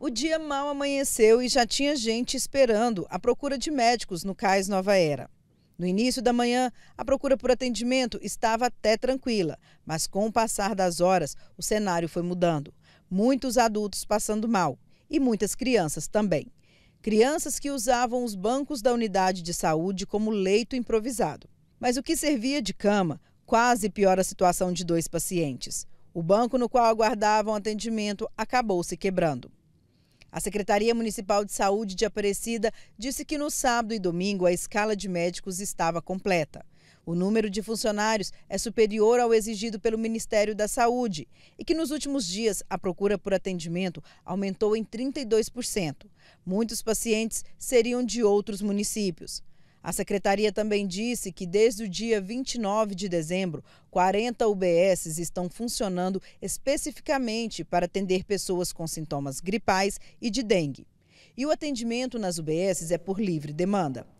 O dia mal amanheceu e já tinha gente esperando à procura de médicos no Cais Nova Era. No início da manhã, a procura por atendimento estava até tranquila, mas com o passar das horas, o cenário foi mudando. Muitos adultos passando mal e muitas crianças também. Crianças que usavam os bancos da unidade de saúde como leito improvisado. Mas o que servia de cama quase piora a situação de dois pacientes. O banco no qual aguardavam atendimento acabou se quebrando. A Secretaria Municipal de Saúde de Aparecida disse que no sábado e domingo a escala de médicos estava completa. O número de funcionários é superior ao exigido pelo Ministério da Saúde e que nos últimos dias a procura por atendimento aumentou em 32%. Muitos pacientes seriam de outros municípios. A secretaria também disse que desde o dia 29 de dezembro, 40 UBSs estão funcionando especificamente para atender pessoas com sintomas gripais e de dengue. E o atendimento nas UBSs é por livre demanda.